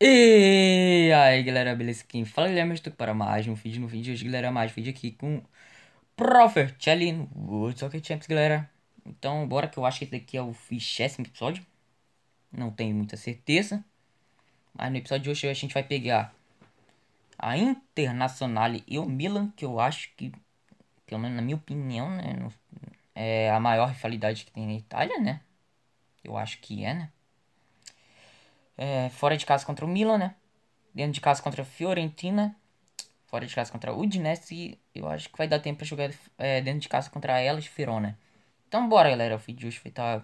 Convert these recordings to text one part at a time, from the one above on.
E aí galera, beleza? Quem fala é Guilherme, estou para mais um vídeo no vídeo hoje, galera, mais um vídeo aqui com Profer Challenge no World Soccer Champs, galera Então bora que eu acho que esse daqui é o fichésimo episódio Não tenho muita certeza Mas no episódio de hoje a gente vai pegar a Internacional e o Milan Que eu acho que, pelo menos na minha opinião, né, é a maior rivalidade que tem na Itália, né? Eu acho que é, né? É, fora de casa contra o Milan, né? Dentro de casa contra a Fiorentina. Fora de casa contra a Udinese. E eu acho que vai dar tempo pra jogar é, dentro de casa contra a elas de Verona. Então bora, galera. O vídeo de hoje foi tá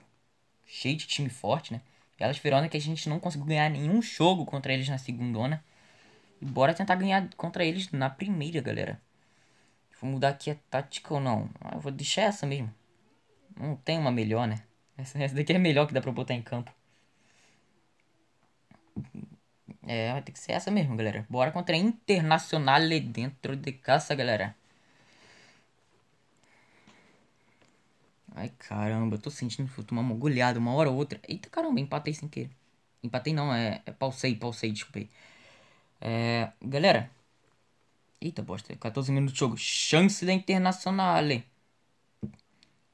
cheio de time forte, né? Elas Verona que a gente não conseguiu ganhar nenhum jogo contra eles na né? E bora tentar ganhar contra eles na primeira, galera. Vou mudar aqui a tática ou não? Ah, eu vou deixar essa mesmo. Não tem uma melhor, né? Essa, essa daqui é a melhor que dá pra botar em campo. É, vai ter que ser essa mesmo, galera. Bora contra a Internacional dentro de casa, galera. Ai, caramba, eu tô sentindo que vou tomar uma agulhada uma hora ou outra. Eita, caramba, empatei sem querer. Empatei não, é, é pausei, pausei, desculpei. É, galera. Eita, bosta, 14 minutos de jogo. Chance da Internacional.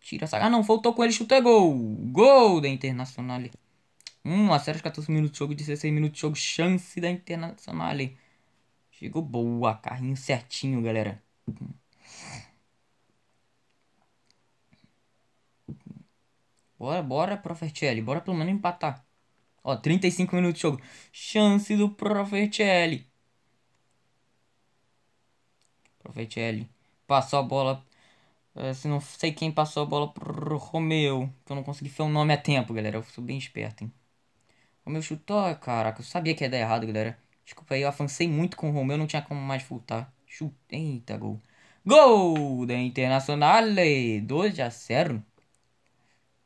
Tira essa... Ah, não, faltou com ele, chuta é gol. Gol da Internacional. 1 hum, a 0 de 14 minutos de jogo, 16 minutos de jogo, chance da Internacional. Chegou boa, carrinho certinho, galera. Bora, bora, Profertelli. Bora pelo menos empatar. Ó, 35 minutos de jogo. Chance do Profertelli. Profertelli. Passou a bola. Eh, se não sei quem passou a bola pro Romeu. Que eu não consegui ver o nome a tempo, galera. Eu sou bem esperto, hein. O meu chutou. É, caraca, eu sabia que ia dar errado, galera. Desculpa aí, eu avancei muito com o Romeu, não tinha como mais voltar. Chute. Eita, gol. Gol da Internacional! 12 a 0.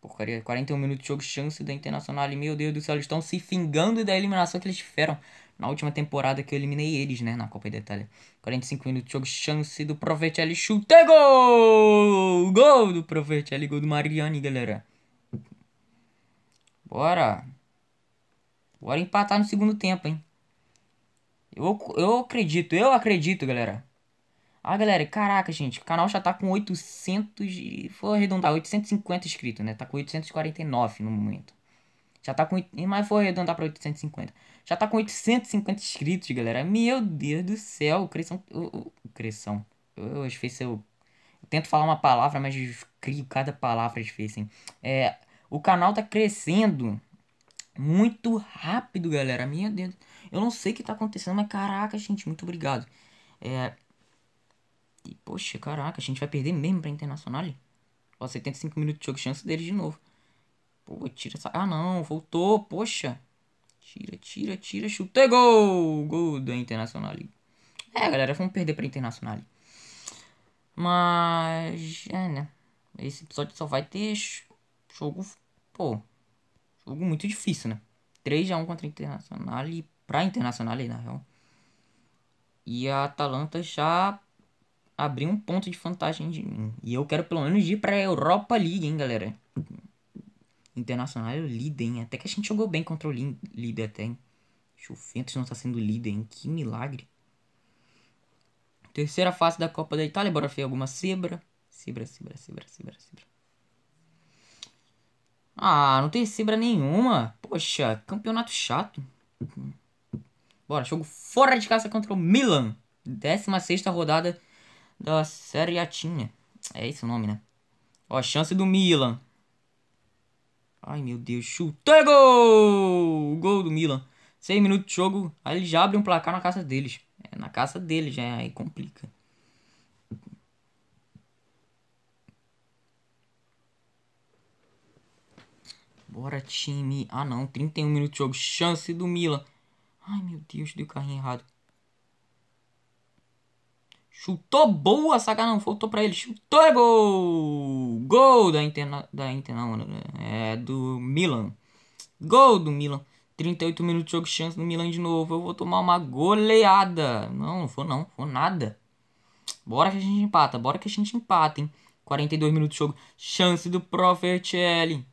Porcaria, 41 minutos de jogo, chance da Internacional. Meu Deus do céu, eles estão se fingando da eliminação que eles tiveram na última temporada que eu eliminei eles, né? Na Copa da Itália. 45 minutos de jogo, chance do Provetelli. Chute, gol! Gol do Provetelli, gol do Mariani, galera. Bora! Bora empatar no segundo tempo, hein? Eu, eu acredito, eu acredito, galera. Ah, galera, caraca, gente, o canal já tá com 800 e... Vou arredondar, 850 inscritos, né? Tá com 849 no momento. Já tá com... Mas vou arredondar pra 850. Já tá com 850 inscritos, galera. Meu Deus do céu, cresção... O, o, cresção. Eu, acho que eu... eu tento falar uma palavra, mas crio cada palavra, às vezes, hein? É... O canal tá crescendo muito rápido, galera. Minha dentro Eu não sei o que tá acontecendo, mas caraca, gente. Muito obrigado. É. E, poxa, caraca, a gente vai perder mesmo pra Internacional? Ó, 75 minutos de jogo, chance deles de novo. Pô, tira essa. Ah, não, voltou, poxa. Tira, tira, tira, chutei, é gol! Gol da Internacional. É, galera, vamos perder pra Internacional. Mas. É, né? Esse episódio só vai ter jogo. Pô, Jogo muito difícil, né? 3x1 contra a Internacional e pra Internacional aí, na real. E a Atalanta já abriu um ponto de vantagem de mim. E eu quero pelo menos ir pra Europa League, hein, galera. Internacional é o líder, hein? Até que a gente jogou bem contra o líder até, hein? Juventus não tá sendo líder, hein? Que milagre. Terceira fase da Copa da Itália. Bora ver alguma cebra. Cebra, cebra, cebra, cebra, cebra. Ah, não tem cibra nenhuma. Poxa, campeonato chato. Bora, jogo fora de casa contra o Milan. 16 rodada da Série Atinha. É esse o nome, né? Ó, chance do Milan. Ai, meu Deus. Chutei é gol! Gol do Milan. Seis minutos de jogo. Aí ele já abre um placar na casa deles. É na casa deles, já. Né? Aí complica. Bora, time. Ah, não. 31 minutos de jogo. Chance do Milan. Ai, meu Deus. Deu carrinho errado. Chutou boa, saca não, faltou pra ele. Chutou, é gol! Gol da Interna... Da Interna... Né? É, do Milan. Gol do Milan. 38 minutos de jogo, chance do Milan de novo. Eu vou tomar uma goleada. Não, não foi, não, foi nada. Bora que a gente empata, bora que a gente empata, hein. 42 minutos de jogo, chance do Profercelli.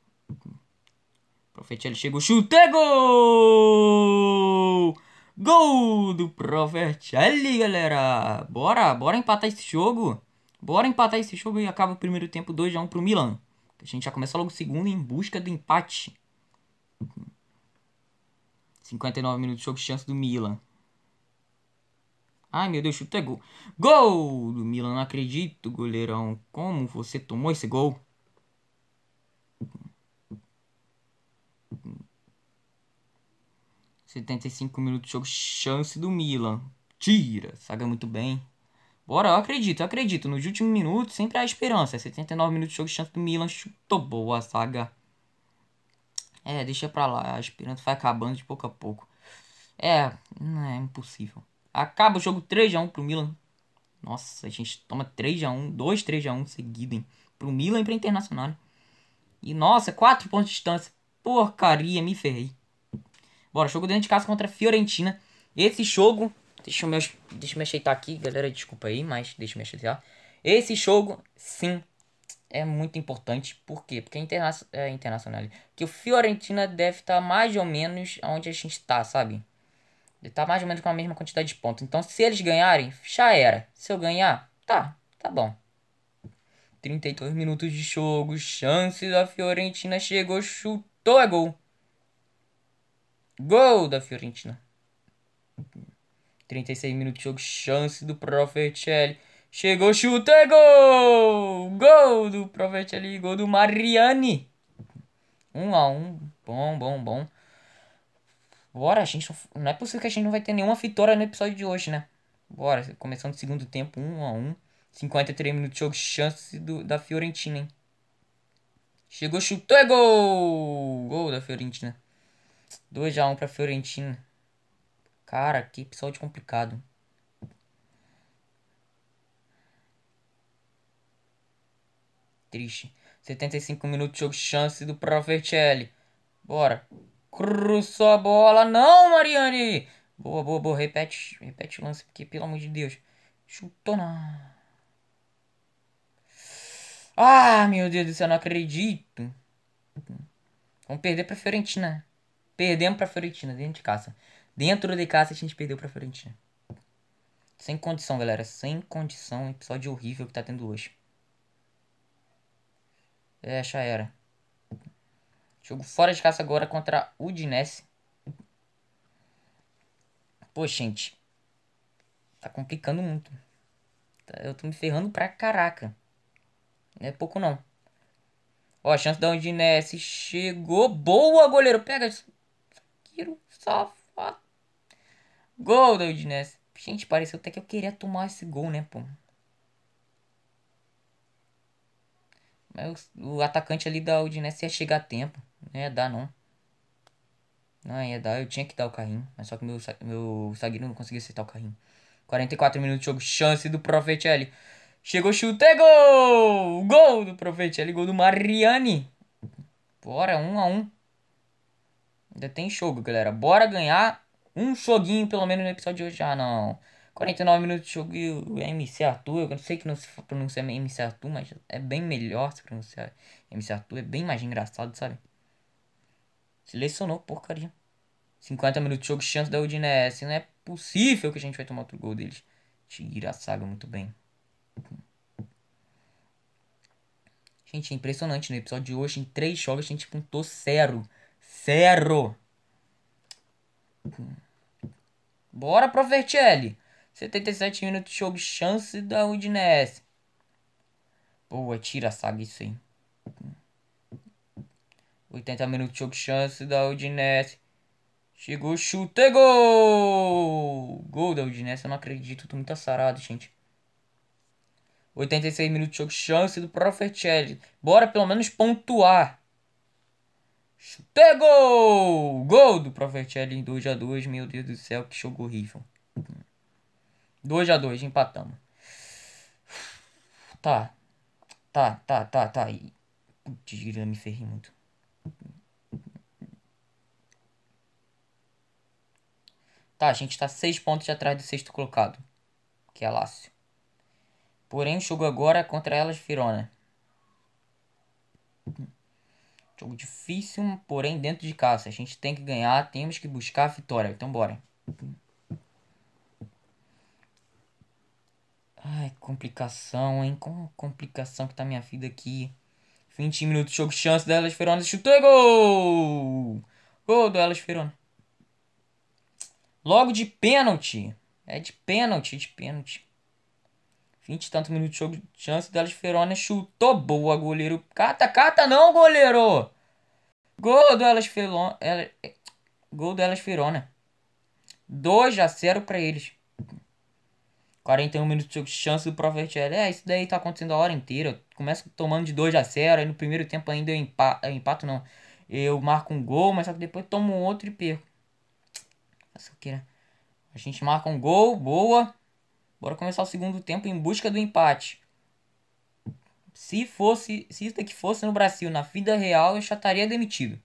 Profetelli chegou, chute gol! Gol do Profetelli, galera! Bora, bora empatar esse jogo. Bora empatar esse jogo e acaba o primeiro tempo 2x1 um pro Milan. A gente já começa logo o segundo em busca do empate. 59 minutos de jogo, chance do Milan. Ai, meu Deus, chute é gol. Gol do Milan, não acredito, goleirão. Como você tomou esse gol? 75 minutos de jogo, chance do Milan. Tira, saga muito bem. Bora, eu acredito, eu acredito. Nos últimos minutos sempre há esperança. 79 minutos de jogo, chance do Milan. Chutou boa, saga. É, deixa pra lá. A esperança vai acabando de pouco a pouco. É, é impossível. Acaba o jogo 3x1 pro Milan. Nossa, a gente toma 3x1, 2, 3x1 seguido, hein? Pro Milan e pra Internacional. E nossa, 4 pontos de distância. Porcaria, me ferrei. Bora, jogo dentro de casa contra a Fiorentina. Esse jogo. Deixa eu me, deixa eu me ajeitar aqui, galera. Desculpa aí, mas deixa eu me ajeitar. Esse jogo, sim, é muito importante. Por quê? Porque é, interna é internacional. Que o Fiorentina deve estar tá mais ou menos onde a gente está, sabe? Ele tá mais ou menos com a mesma quantidade de pontos. Então, se eles ganharem, já era. Se eu ganhar, tá, tá bom. 32 minutos de jogo, chance A Fiorentina chegou, chutou, é gol. Gol da Fiorentina. 36 minutos de jogo, chance do Profetelli. Chegou, chuta, é gol! Gol do Profetelli. gol do Mariani. 1 um a 1 um. bom, bom, bom. Bora, a gente não, é possível que a gente não vai ter nenhuma vitória no episódio de hoje, né? Bora, começando o segundo tempo, 1 um a 1 53 minutos de jogo, chance do, da Fiorentina, hein? Chegou, chutou, é gol! Gol da Fiorentina. 2x1 pra Fiorentina. Cara, que episódio complicado. Triste. 75 minutos de jogo, chance do Provercelli. Bora. Cruzou a bola. Não, Mariani. Boa, boa, boa. Repete, repete o lance, porque, pelo amor de Deus. Chutou na... Ah, meu Deus do céu, não acredito. Vamos perder pra Fiorentina. Perdemos pra Fiorentina, dentro de casa. Dentro de casa a gente perdeu pra Fiorentina. Sem condição, galera. Sem condição. Episódio horrível que tá tendo hoje. É, já era. Jogo fora de casa agora contra o Udinese. Pô, gente. Tá complicando muito. Tá, eu tô me ferrando pra caraca. Não é pouco não. Ó, a chance da Udinese chegou. Boa, goleiro. Pega tiro, só foda. Gol da Udinese. Gente, pareceu até que eu queria tomar esse gol, né, pô? Mas o atacante ali da Udinese ia chegar a tempo. Não ia dar, não. Não ia dar, eu tinha que dar o carrinho. Mas só que meu, meu zagueiro não conseguia acertar o carrinho. 44 minutos de jogo, chance do Profetelli. Chegou, chute, é gol! Gol do Profetelli, gol do Mariani. Bora, 1 um a 1 um. Ainda tem jogo, galera. Bora ganhar um joguinho, pelo menos, no episódio de hoje. Ah, não. 49 minutos de jogo e o MC Arthur. Eu não sei que não se pronuncia MC Arthur, mas é bem melhor se pronunciar MC Arthur. É bem mais engraçado, sabe? Selecionou, porcaria. 50 minutos de jogo, chance da Udinese. É não é possível que a gente vai tomar outro gol deles. Tira a saga muito bem. Gente, é impressionante. No episódio de hoje, em três jogos, a gente pontou zero cerro Bora, Provercelli. 77 minutos jogo chance da Udinese. Boa, tira, sabe isso aí. 80 minutos jogo chance da Udinese. Chegou, chute, é gol! Gol da Udinese, eu não acredito, tô muito assarado, gente. 86 minutos de jogo, chance do Profercelli. Bora pelo menos pontuar. Chutei gol! Gol do Provertelli em 2x2. Meu Deus do céu, que jogo horrível. 2x2, empatamos. Tá. Tá, tá, tá, tá. Putz, grila, me ferrei muito. Tá, a gente tá 6 pontos atrás do sexto colocado, que é Lácio. Porém, o jogo agora é contra elas Firona. Jogo difícil, porém dentro de casa. A gente tem que ganhar, temos que buscar a vitória. Então bora. Ai, complicação, hein? Como complicação que tá minha vida aqui. 20 minutos, jogo, chance delas Ferona. Chutou e gol! Gol do Elas Ferona. Logo de pênalti. É de pênalti, de pênalti. 20 e tantos minutos de jogo, chance delas Ferona chutou boa, goleiro. Cata, cata não, goleiro! Gol do Elas Ferona. gol do Elas Ferona. 2 a 0 pra eles. 41 minutos de jogo, chance do L. É, isso daí tá acontecendo a hora inteira. Eu começo tomando de 2 a 0 aí no primeiro tempo ainda eu empato, eu empato não. Eu marco um gol, mas só que depois tomo outro e perco. Essa aqui, né? A gente marca um gol, boa. Bora começar o segundo tempo em busca do empate. Se fosse, se isso daqui fosse no Brasil, na vida real, eu já estaria demitido.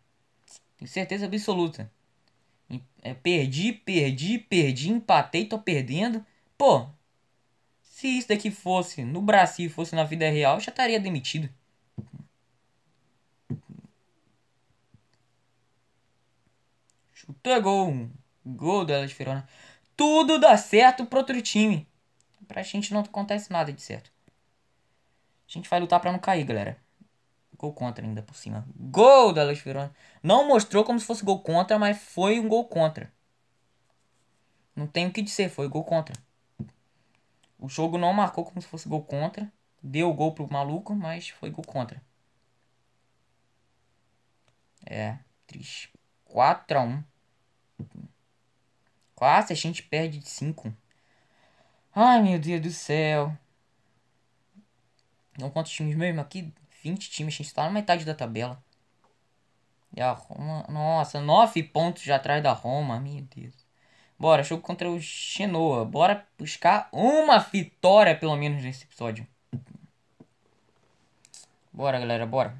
Tenho certeza absoluta. É, perdi, perdi, perdi, empatei, tô perdendo. Pô, se isso daqui fosse no Brasil, fosse na vida real, eu já estaria demitido. Chutou gol. Gol do de Verona. Tudo dá certo pro outro time. Pra gente não acontece nada de certo. A gente vai lutar para não cair, galera. Gol contra ainda por cima. Gol da Luiz Verona. Não mostrou como se fosse gol contra, mas foi um gol contra. Não tem o que dizer, foi gol contra. O jogo não marcou como se fosse gol contra. Deu gol pro maluco, mas foi gol contra. É, triste. 4x1. Quase a gente perde de 5. Ai, meu Deus do céu. Não quantos times mesmo aqui? 20 times, a gente tá na metade da tabela. E a Roma, nossa, 9 pontos já atrás da Roma, meu Deus. Bora, jogo contra o Genoa. Bora buscar uma vitória, pelo menos, nesse episódio. Bora, galera, bora.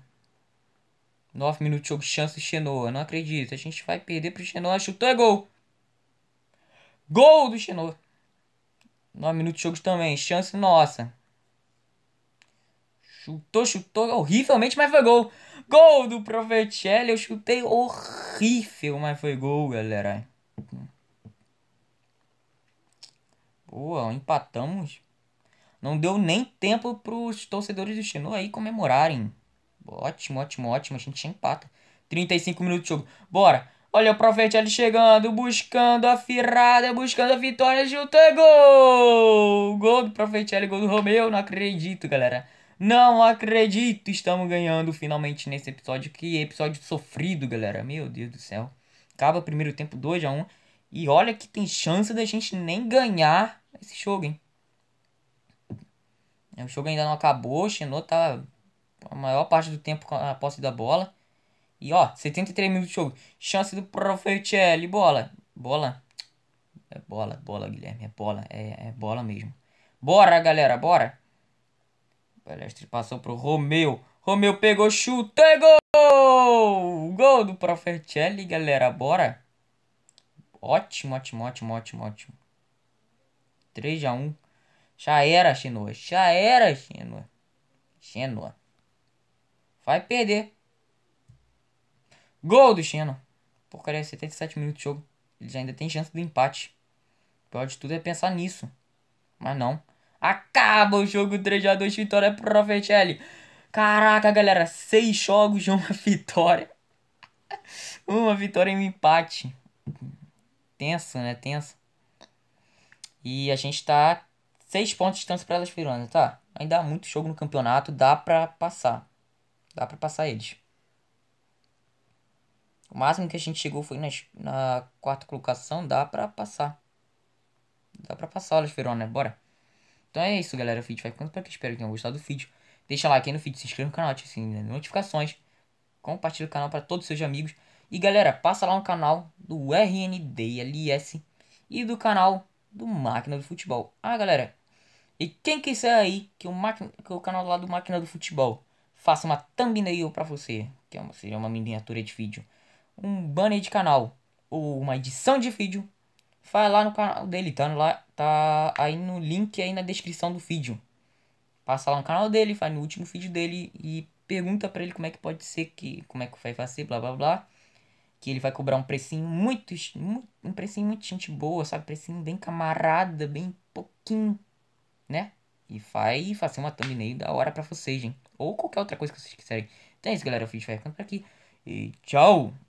9 minutos de jogo, chance Genoa. Não acredito, a gente vai perder pro Genoa. Chutou, é gol. Gol do Genoa. 9 minutos de jogo também. Chance nossa. Chutou, chutou horrivelmente, mas foi gol. Gol do Provecelli. Eu chutei horrível, mas foi gol, galera. Boa, empatamos. Não deu nem tempo pros torcedores do Xenu aí comemorarem. Ótimo, ótimo, ótimo. A gente empata. 35 minutos de jogo. Bora. Olha o profeta ali chegando, buscando a ferrada, buscando a vitória, chuta, é gol! Gol do profeta gol do Romeu, não acredito, galera. Não acredito, estamos ganhando finalmente nesse episódio. Que episódio sofrido, galera. Meu Deus do céu. Acaba o primeiro tempo 2 a 1 um, E olha que tem chance da gente nem ganhar esse jogo, hein? O jogo ainda não acabou. O tá a maior parte do tempo com a posse da bola. E ó, 73 minutos de jogo. Chance do Profetelli. É bola. Bola. É bola, bola, Guilherme. É bola, é, é bola mesmo. Bora, galera, bora. O Palestre passou pro Romeu. Romeu pegou, chuta é gol! Gol do Profetelli, é galera, bora. Ótimo, ótimo, ótimo, ótimo, ótimo. 3x1. Já era, Xenua. Já era, Xenua. Xenua. Vai perder. Gol do Xeno. Porcaria, 77 minutos de jogo. Eles ainda tem chance do empate. O pior de tudo é pensar nisso. Mas não. Acaba o jogo 3x2, vitória pro Profetelli. Caraca, galera, seis jogos de uma vitória. uma vitória e um empate. Tensa, né? Tensa. E a gente tá seis pontos de distância para elas virando, tá? Ainda há muito jogo no campeonato, dá pra passar. Dá pra passar eles. O máximo que a gente chegou foi nas, na quarta colocação. Dá pra passar. Dá pra passar, Las Verona, né? Bora. Então é isso, galera. O vídeo vai ficando por aqui. Espero que tenham gostado do vídeo. Deixa like aí no vídeo, se inscreva no canal, ative as notificações. Compartilha o canal para todos os seus amigos. E galera, passa lá no canal do RNDLS e do canal do Máquina do Futebol. Ah, galera, e quem quiser aí que o, máquina, que o canal lá do Máquina do Futebol faça uma thumbnail para você, que é seria uma miniatura de vídeo um banner de canal ou uma edição de vídeo, vai lá no canal dele, tá, no, lá, tá aí no link aí na descrição do vídeo. Passa lá no canal dele, vai no último vídeo dele e pergunta para ele como é que pode ser, que como é que vai fazer, blá blá blá. Que ele vai cobrar um precinho muito, muito um precinho muito gente boa, sabe? Precinho bem camarada, bem pouquinho, né? E vai fazer uma thumbnail da hora para vocês, hein? Ou qualquer outra coisa que vocês quiserem. Então é isso, galera. O vídeo vai ficando por aqui. E tchau!